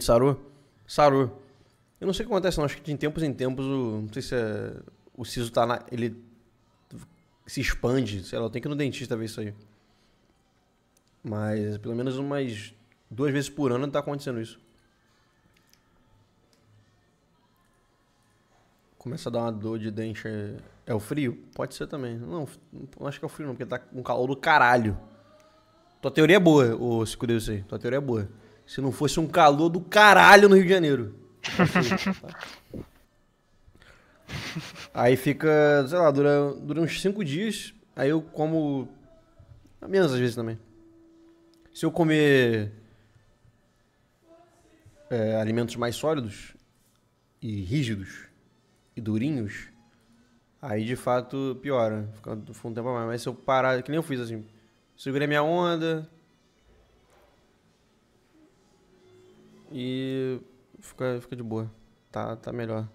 Sarou? Sarou. Eu não sei o que acontece, não. Acho que de tempos em tempos, o, não sei se é, o siso tá na, ele se expande, sei lá, tem que ir no dentista ver isso aí. Mas pelo menos umas duas vezes por ano tá acontecendo isso. Começa a dar uma dor de dente. É, é o frio? Pode ser também. Não, não acho que é o frio não, porque tá um calor do caralho. Tua teoria é boa, ô Cicureu, isso aí. Tua teoria é boa se não fosse um calor do caralho no Rio de Janeiro. Aí fica, sei lá, dura, dura uns 5 dias. Aí eu como. Menos às vezes também. Se eu comer. É, alimentos mais sólidos e rígidos e durinhos, aí de fato piora. Fica um tempo a mais. Mas se eu parar, que nem eu fiz assim. Segurei minha onda, E fica, fica de boa. Tá, tá melhor.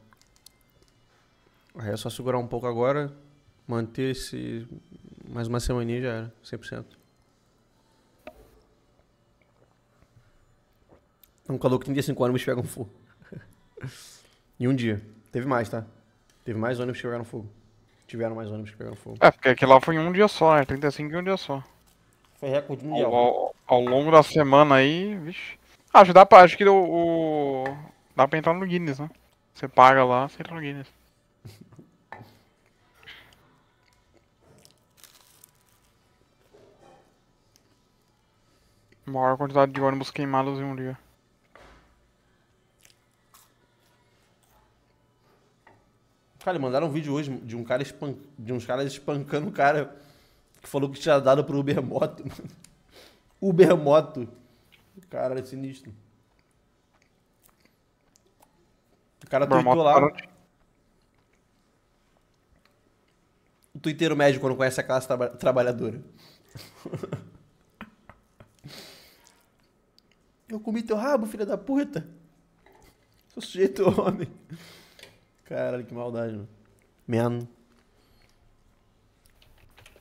Aí é só segurar um pouco agora, manter esse. Mais uma semaninha já era, 100%. Um calor que 35 ônibus pegam fogo. em um dia. Teve mais, tá? Teve mais ônibus que pegaram fogo. Tiveram mais ônibus que pegaram fogo. É, porque aquilo lá foi em um dia só, né? 35 em um dia só. Foi recorde mundial. Ao, ao, ao longo da semana aí, vixe. Acho, dá pra, acho que o, o, Dá pra entrar no Guinness, né? Você paga lá, você entra no Guinness. Maior quantidade de ônibus queimados em um dia. Cara, mandaram um vídeo hoje de um cara espan... de uns caras espancando o cara que falou que tinha dado pro Ubermoto, Ubermoto. Cara, é sinistro. O cara tweetou tá lá. O twitteiro médico não conhece a classe tra trabalhadora. Eu comi teu rabo, filha da puta. Sou sujeito homem. Caralho, que maldade, mano. Man.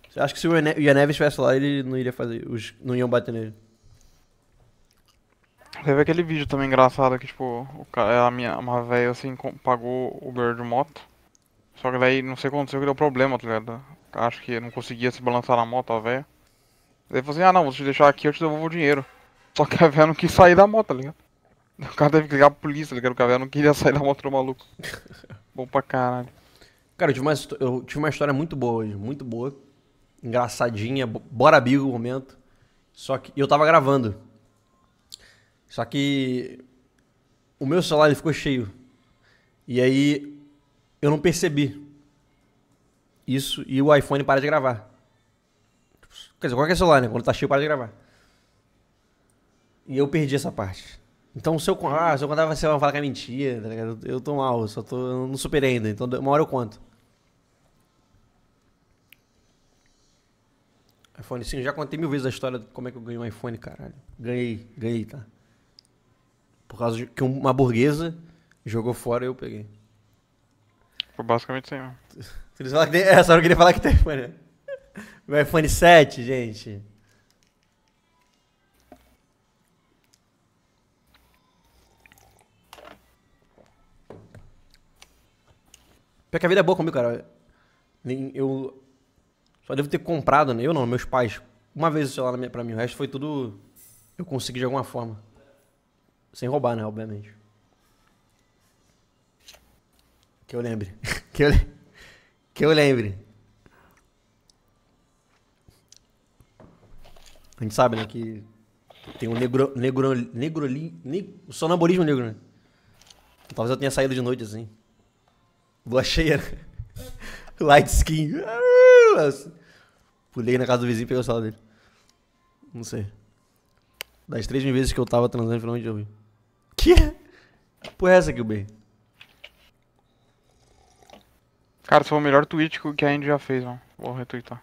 Você acha que se o Ianeves estivesse lá, ele não iria fazer. Os, não iam bater nele. Teve aquele vídeo também engraçado que, tipo, o cara, a minha, uma velha assim, pagou Uber de moto. Só que daí não sei o que aconteceu que deu problema, tá ligado? Acho que não conseguia se balançar na moto, a velha. Daí falou assim: ah, não, vou te deixar aqui, eu te devolvo o dinheiro. Só que a velha não quis sair da moto, tá ligado? O cara teve que ligar pra polícia, tá ligado? Porque a velha não queria sair da moto do maluco. Bom pra caralho. Cara, eu tive, uma, eu tive uma história muito boa hoje, muito boa. Engraçadinha, bora bigo o momento. Só que eu tava gravando. Só que o meu celular ficou cheio. E aí eu não percebi isso e o iPhone para de gravar. Quer dizer, qualquer celular, né? Quando tá cheio, para de gravar. E eu perdi essa parte. Então, se eu contar, ah, se eu contar, você vai falar que é mentira, tá ligado? Eu tô mal, eu só tô, eu não superei ainda. Então, uma hora eu conto. iPhone 5, já contei mil vezes a história de como é que eu ganhei um iPhone, caralho. Ganhei, ganhei, tá? Por causa de que uma burguesa jogou fora e eu peguei. Foi basicamente isso aí mesmo. Eles falaram que tem... É, só queria falar que tem iPhone, né? O Meu iPhone 7, gente. Pior que a vida é boa comigo, cara. Eu só devo ter comprado, né? Eu não, meus pais. Uma vez o celular pra mim, o resto foi tudo. Eu consegui de alguma forma. Sem roubar, né? Obviamente. Que eu lembre. que eu, que eu lembre. A gente sabe, né, que tem um negro, negro, negro, negro o sonambulismo negro, né? Talvez eu tenha saído de noite, assim. Lua cheia, né? Light skin. Pulei na casa do vizinho e peguei o sala dele. Não sei. Das três mil vezes que eu tava transando, finalmente eu vi. Que? Que tipo é essa, Gilbert? Cara, esse foi o melhor tweet que a Andy já fez, mano. Vou retweetar.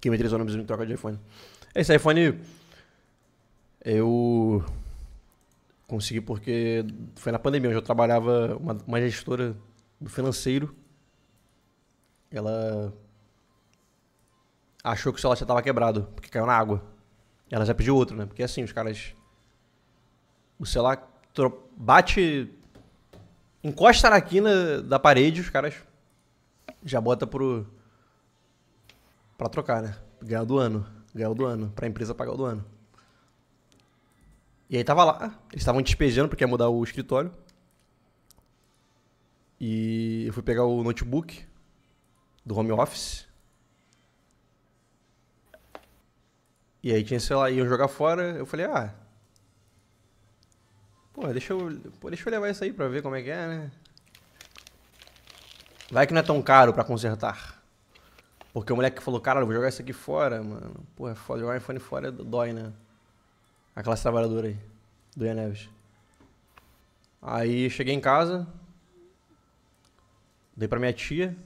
Quem me interessou no me troca de iPhone. Esse é iPhone eu consegui porque foi na pandemia onde eu trabalhava uma, uma gestora do financeiro, ela achou que o celular já estava quebrado, porque caiu na água. Ela já pediu outro, né? Porque assim, os caras. O celular bate. Encosta na quina da parede, os caras já bota pro. pra trocar, né? Ganhar do ano. Ganhar do ano. Pra empresa pagar o do ano. E aí tava lá. Eles estavam despejando porque ia mudar o escritório. E eu fui pegar o notebook do home office. E aí tinha, sei lá, iam jogar fora. Eu falei, ah. Pô, deixa eu, pô, deixa eu levar isso aí pra ver como é que é, né? Vai que não é tão caro pra consertar. Porque o moleque falou, cara, eu vou jogar isso aqui fora, mano. Pô, é foda, jogar iPhone fora é dói, né? A classe trabalhadora aí, do Ian Neves. Aí cheguei em casa, Dei pra minha tia.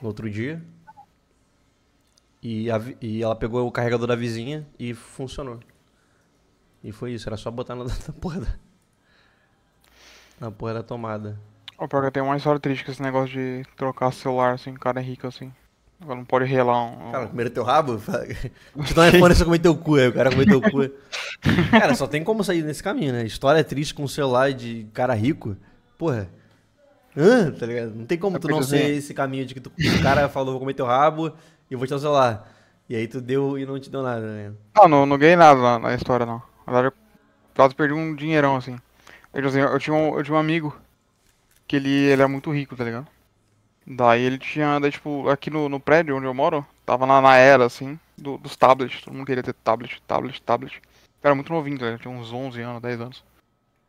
No outro dia. E, a, e ela pegou o carregador da vizinha e funcionou. E foi isso, era só botar na, na porra da. Na porra da tomada. Ô, pior que tem uma história triste com esse negócio de trocar celular, assim, cara é rico assim. Agora não pode relar um. Cara, comer teu rabo? não é um iPhone só comer teu cu, aí é, o cara comer teu cu. Cara, só tem como sair nesse caminho, né? História triste com celular de cara rico. Porra. Tá ligado? Não tem como é tu não assim, ser esse caminho de que tu, o cara falou, vou comer teu rabo e vou te dar o celular. E aí tu deu e não te deu nada, né? Não, não, não ganhei nada na, na história, não. Agora eu quase perdi um dinheirão, assim. Eu, é tipo assim, eu, tinha, um, eu tinha um amigo que ele, ele era é muito rico, tá ligado? Daí ele tinha, daí, tipo, aqui no, no prédio onde eu moro, tava na, na era, assim, do, dos tablets. Todo mundo queria ter tablet, tablet, tablet. Eu era muito novinho, tá ligado? Eu tinha uns 11 anos, 10 anos.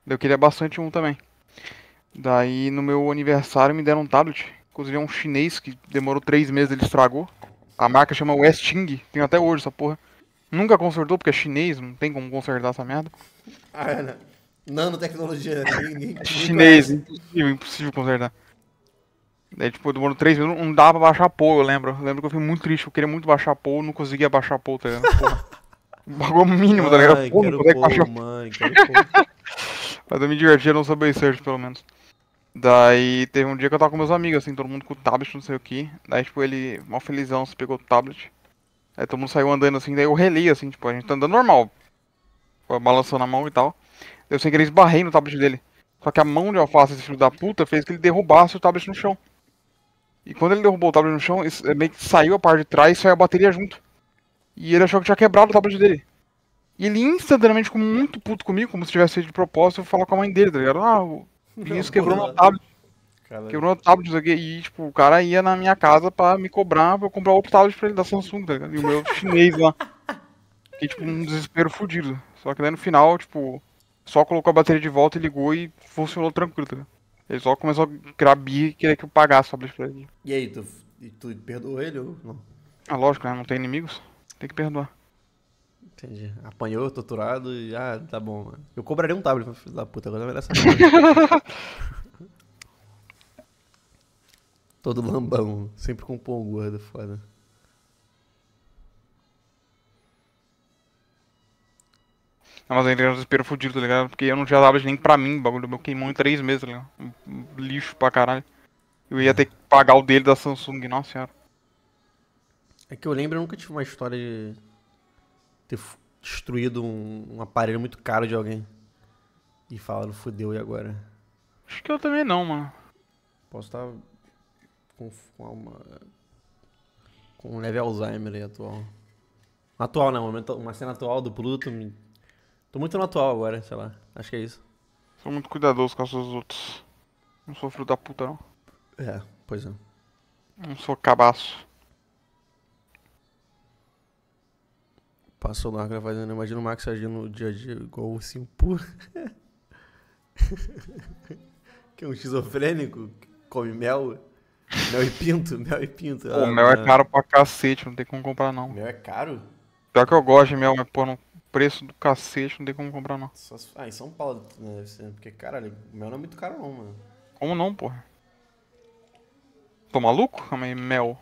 Eu queria bastante um também. Daí no meu aniversário me deram um tablet. Inclusive é um chinês que demorou três meses, ele estragou. A marca chama Westing, tem até hoje essa porra. Nunca consertou porque é chinês, não tem como consertar essa merda. Ah, é, né? nanotecnologia, né? ninguém. é chinês, impossível, impossível consertar. Daí, tipo, demorou três minutos, não dava pra baixar Paul, eu lembro. Eu lembro que eu fui muito triste, eu queria muito baixar Paul, não conseguia baixar Paul, tá ligado? bagulho mínimo, tá ligado? Ai, Pô, quero não baixar... mãe, quero Mas eu me divertia, não Subway search, pelo menos. Daí teve um dia que eu tava com meus amigos, assim, todo mundo com o tablet, não sei o que. Daí, tipo, ele, mal felizão, se pegou o tablet. Aí todo mundo saiu andando assim, daí eu relei, assim, tipo, a gente tá andando normal. Balançando a mão e tal. Eu sei que ele esbarrei no tablet dele. Só que a mão de alface, desse filho da puta, fez que ele derrubasse o tablet no chão. E quando ele derrubou o tablet no chão, é meio que saiu a parte de trás e saiu a bateria junto. E ele achou que tinha quebrado o tablet dele. E ele instantaneamente ficou muito puto comigo, como se tivesse feito de propósito, eu falar com a mãe dele, tá ligado? Ah, o isso quebrou meu tablet. Cara, quebrou meu tablet aqui. E, tipo, o cara ia na minha casa pra me cobrar pra eu comprar outro tablet pra ele da Samsung, tá ligado? E o meu chinês lá. Fiquei, tipo, um desespero fudido. Só que daí no final, tipo, só colocou a bateria de volta e ligou e funcionou tranquilo, tá ligado? Ele só começou a grabir e queria que eu pagasse o tablet pra ele. E aí, tu, tu perdoou ele ou não? Ah, lógico, né? Não tem inimigos. Tem que perdoar. Entendi. Apanhou, torturado e. Ah, tá bom, mano. Eu cobraria um tablet, filho da puta, agora merece é Todo lambão, sempre com pão gordo, foda. Ah, mas ainda é desespero fudido, tá ligado? Porque eu não tinha tablet nem pra mim, bagulho meu queimou em três meses, tá ligado? Lixo pra caralho. Eu ia ter que pagar o dele da Samsung, nossa senhora. É que eu lembro, eu nunca tive uma história de ter destruído um, um aparelho muito caro de alguém. E falaram, fudeu, e agora? Acho que eu também não, mano. Posso estar com, com uma. com um leve Alzheimer aí atual. Atual, né? Uma, uma cena atual do Pluto. Me... Tô muito no atual agora, sei lá. Acho que é isso. Sou muito cuidadoso com as dos outros. Não sou filho da puta, não. É, pois é. Não sou cabaço. Passou lá na fazenda. Imagina o Max agindo no dia a dia igual o ursinho que é um esquizofrênico que come mel. Mel e pinto, mel e pinto. Pô, ah, mel é caro pra cacete, não tem como comprar não. Mel é caro? Pior que eu gosto de mel, mas pô, no preço do cacete não tem como comprar não. Só, ah, em São Paulo, né, deve ser. Porque, caralho, mel não é muito caro não, mano. Como não, porra? Tô maluco? Calma aí, mel.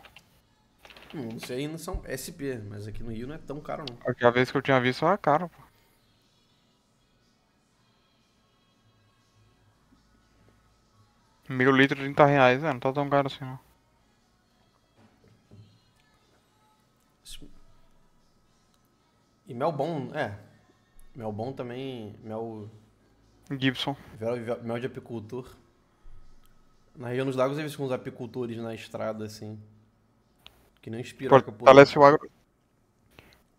Hum, isso aí não são SP, mas aqui no Rio não é tão caro não. Aquela vez que eu tinha visto era caro, pô. Meio litro, 30 reais, né? Não tá tão caro assim não. E mel bom, é. Mel bom também. Mel. Gibson. Mel de apicultor. Na região dos lagos, eles com os apicultores na estrada, assim. Que não inspirou. Fortalece o agro.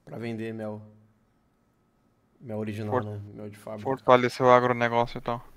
Pra vender mel. Mel original, Fort... né? Mel de fábrica. Fortalece o agronegócio e então. tal.